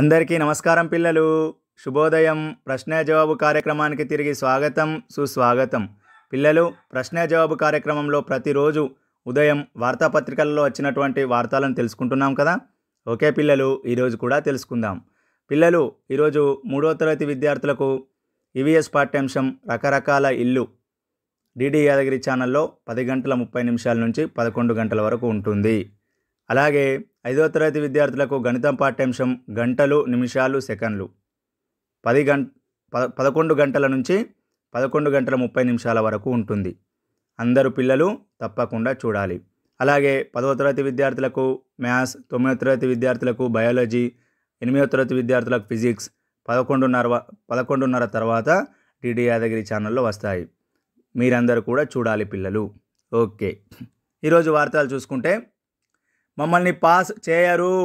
అందరికీ నమస్కారం పిల్లలు శుభోదయం ప్రశ్న జవాబు కార్యక్రమానికి తిరిగి స్వాగతం సుస్వాగతం పిల్లలు ప్రశ్న జవాబు కార్యక్రమంలో ప్రతిరోజు ఉదయం వార్తాపత్రికలలో వచ్చినటువంటి వార్తలను తెలుసుకుంటున్నాం కదా ఓకే పిల్లలు ఈరోజు కూడా తెలుసుకుందాం పిల్లలు ఈరోజు మూడో తరగతి విద్యార్థులకు ఈవీఎస్ పాఠ్యాంశం రకరకాల ఇల్లు డిడి యాదగిరి ఛానల్లో పది గంటల ముప్పై నిమిషాల నుంచి పదకొండు గంటల వరకు ఉంటుంది అలాగే ఐదవ తరగతి విద్యార్థులకు గణితం పాఠ్యాంశం గంటలు నిమిషాలు సెకండ్లు పది గం పదకొండు గంటల నుంచి పదకొండు గంటల ముప్పై నిమిషాల వరకు ఉంటుంది అందరు పిల్లలు తప్పకుండా చూడాలి అలాగే పదవ తరగతి విద్యార్థులకు మ్యాథ్స్ తొమ్మిదవ తరగతి విద్యార్థులకు బయాలజీ ఎనిమిదో తరగతి విద్యార్థులకు ఫిజిక్స్ పదకొండున్నర పదకొండున్నర తర్వాత టీడీ యాదగిరి ఛానల్లో వస్తాయి మీరందరూ కూడా చూడాలి పిల్లలు ఓకే ఈరోజు వార్తలు చూసుకుంటే మమ్మల్ని పాస్ చేయరు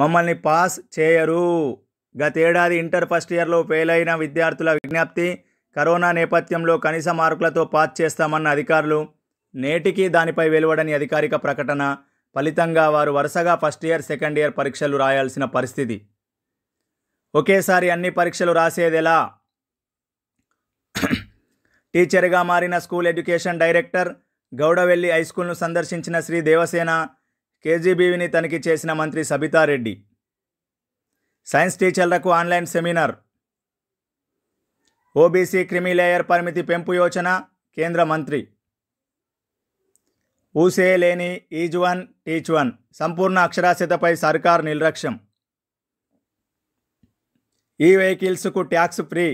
మమ్మల్ని పాస్ చేయరు గతేడాది ఇంటర్ ఫస్ట్ ఇయర్లో ఫెయిల్ అయిన విద్యార్థుల విజ్ఞప్తి కరోనా నేపథ్యంలో కనీస మార్కులతో పాస్ చేస్తామన్న అధికారులు నేటికి దానిపై వెలువడని అధికారిక ప్రకటన ఫలితంగా వారు వరుసగా ఫస్ట్ ఇయర్ సెకండ్ ఇయర్ పరీక్షలు రాయాల్సిన పరిస్థితి ఒకేసారి అన్ని పరీక్షలు రాసేదెలా టీచర్గా మారిన స్కూల్ ఎడ్యుకేషన్ డైరెక్టర్ గౌడవెల్లి హైస్కూల్ను సందర్శించిన శ్రీ దేవసేన కేజీబీవీని తనిఖీ చేసిన మంత్రి సబితారెడ్డి సైన్స్ టీచర్లకు ఆన్లైన్ సెమినార్ ఓబీసీ క్రిమిలేయర్ పరిమితి పెంపు యోచన కేంద్ర మంత్రి ఊసే లేని ఈజ్ వన్ టీచ్ వన్ సంపూర్ణ అక్షరాస్యతపై సర్కార్ నిర్లక్ష్యం ఈ వెహికల్స్కు ట్యాక్స్ ఫ్రీ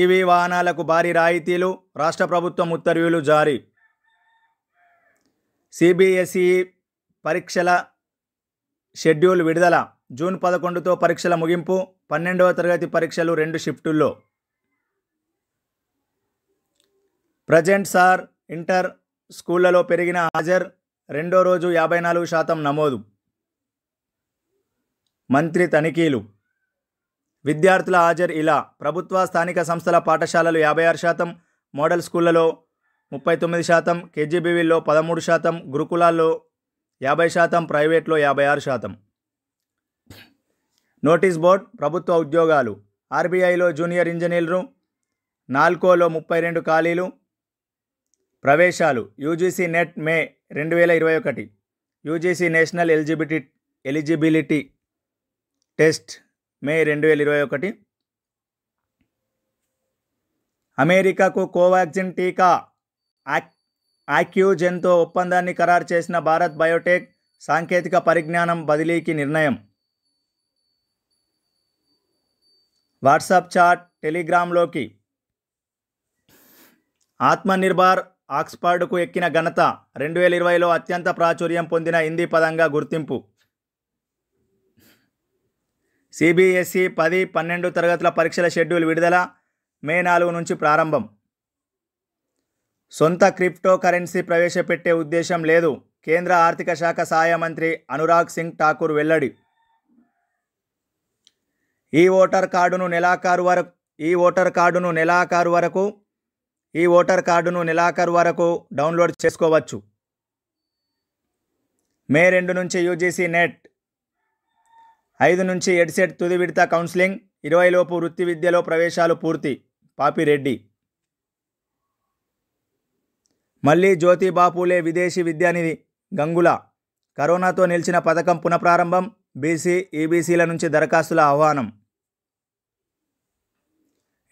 ఈవీ వాహనాలకు భారీ రాయితీలు రాష్ట్ర ప్రభుత్వం ఉత్తర్వులు జారీ సిబిఎస్ఈ పరీక్షల షెడ్యూల్ విడుదల జూన్ పదకొండుతో పరీక్షల ముగింపు పన్నెండవ తరగతి పరీక్షలు రెండు షిఫ్టుల్లో ప్రజెంట్ సార్ ఇంటర్ స్కూళ్లలో పెరిగిన హాజర్ రెండో రోజు యాభై నాలుగు శాతం నమోదు మంత్రి తనిఖీలు విద్యార్థుల హాజరు ఇలా ప్రభుత్వ స్థానిక సంస్థల పాఠశాలలు యాభై ఆరు శాతం మోడల్ స్కూళ్లలో ముప్పై తొమ్మిది శాతం కేజీబీవీలో పదమూడు శాతం గురుకులాల్లో యాభై శాతం ప్రైవేట్లో యాభై ఆరు శాతం నోటీస్ బోర్డ్ ప్రభుత్వ ఉద్యోగాలు ఆర్బీఐలో జూనియర్ ఇంజనీర్లు నాల్కోలో ముప్పై రెండు ఖాళీలు ప్రవేశాలు యూజీసీ నెట్ మే రెండు వేల ఇరవై ఒకటి UGC National Eligibility Eligibility Test May రెండు వేల ఇరవై ఒకటి అమెరికాకు కోవాక్సిన్ టీకా ఆక్యూజెన్తో ఒప్పందాన్ని ఖరారు చేసిన భారత్ బయోటెక్ సాంకేతిక పరిజ్ఞానం బదిలీకి నిర్ణయం వాట్సాప్ చాట్ టెలిగ్రామ్లోకి ఆత్మనిర్భర్ ఆక్స్ఫర్డ్కు ఎక్కిన ఘనత రెండు వేల ఇరవైలో అత్యంత ప్రాచుర్యం పొందిన హిందీ పదంగా గుర్తింపు సిబిఎస్ఈ పది పన్నెండు తరగతుల పరీక్షల షెడ్యూల్ విడుదల మే నాలుగు నుంచి ప్రారంభం సొంత క్రిప్టో కరెన్సీ ప్రవేశపెట్టే ఉద్దేశం లేదు కేంద్ర ఆర్థిక శాఖ సహాయ మంత్రి అనురాగ్ సింగ్ ఠాకూర్ వెల్లడి ఈ ఓటర్ కార్డును నెలాఖరు వరకు ఈ ఓటర్ కార్డును నెలాఖరు వరకు ఈ ఓటర్ కార్డును నెలాఖరు వరకు డౌన్లోడ్ చేసుకోవచ్చు మే రెండు నుంచి యూజీసీ నెట్ ఐదు నుంచి ఎడ్సెట్ తుది విడత కౌన్సిలింగ్ ఇరవైలోపు వృత్తి విద్యలో ప్రవేశాలు పూర్తి పాపిరెడ్డి మళ్లీ జ్యోతిబాపులే విదేశీ విద్యానిధి గంగుల కరోనాతో నిలిచిన పథకం పునఃప్రారంభం బీసీ ఈబీసీల నుంచి దరఖాస్తుల ఆహ్వానం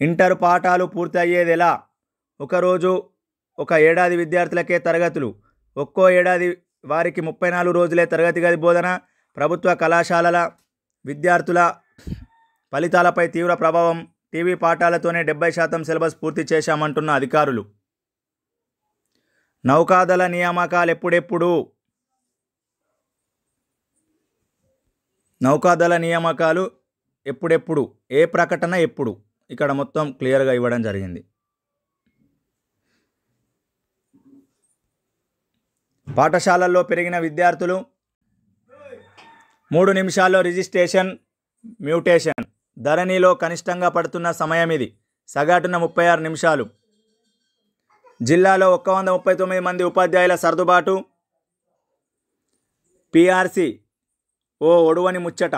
ఇంటర్ పాఠాలు పూర్తయ్యేదెలా ఒకరోజు ఒక ఏడాది విద్యార్థులకే తరగతులు ఒక్కో ఏడాది వారికి ముప్పై నాలుగు రోజులే తరగతి గది బోధన ప్రభుత్వ కళాశాలల విద్యార్థుల ఫలితాలపై తీవ్ర ప్రభావం టీవీ పాఠాలతోనే డెబ్బై శాతం సిలబస్ పూర్తి చేశామంటున్న అధికారులు నౌకాదళ నియామకాలు ఎప్పుడెప్పుడు నౌకాదళ నియామకాలు ఎప్పుడెప్పుడు ఏ ప్రకటన ఎప్పుడు ఇక్కడ మొత్తం క్లియర్గా ఇవ్వడం జరిగింది పాఠశాలల్లో పెరిగిన విద్యార్థులు మూడు నిమిషాల్లో రిజిస్ట్రేషన్ మ్యూటేషన్ ధరణిలో కనిష్టంగా పడుతున్న సమయం ఇది సగటున ముప్పై ఆరు నిమిషాలు జిల్లాలో ఒక్క వంద ముప్పై తొమ్మిది మంది ఉపాధ్యాయుల సర్దుబాటు పిఆర్సి ఓ ఒడువని ముచ్చట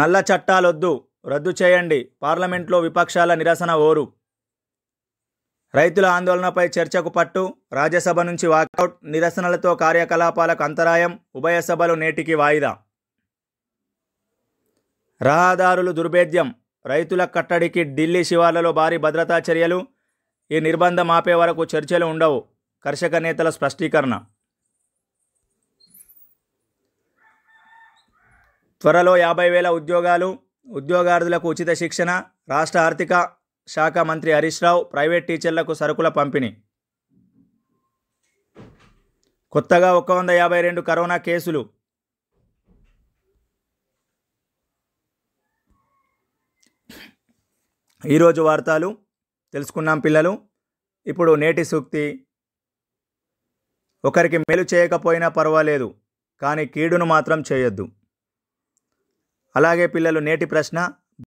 నల్ల చట్టాలొద్దు రద్దు చేయండి పార్లమెంట్లో విపక్షాల నిరసన ఓరు రైతుల ఆందోళనపై చర్చకు పట్టు రాజ్యసభ నుంచి వాకౌట్ నిరసనలతో కార్యకలాపాలకు అంతరాయం ఉభయ సభలు నేటికి వాయిదా రహదారులు దుర్భేద్యం రైతుల కట్టడికి ఢిల్లీ శివార్లలో భారీ భద్రతా చర్యలు ఈ నిర్బంధం ఆపే వరకు చర్చలు ఉండవు కర్షక నేతల స్పష్టీకరణ త్వరలో యాభై వేల ఉద్యోగాలు ఉద్యోగార్థులకు ఉచిత శిక్షణ రాష్ట్ర ఆర్థిక శాఖ మంత్రి హరీష్ రావు ప్రైవేట్ టీచర్లకు సరుకుల పంపిణీ కొత్తగా ఒక వంద యాభై రెండు కరోనా కేసులు ఈరోజు వార్తలు తెలుసుకున్నాం పిల్లలు ఇప్పుడు నేటి సూక్తి ఒకరికి మేలు చేయకపోయినా పర్వాలేదు కానీ కీడును మాత్రం చేయొద్దు అలాగే పిల్లలు నేటి ప్రశ్న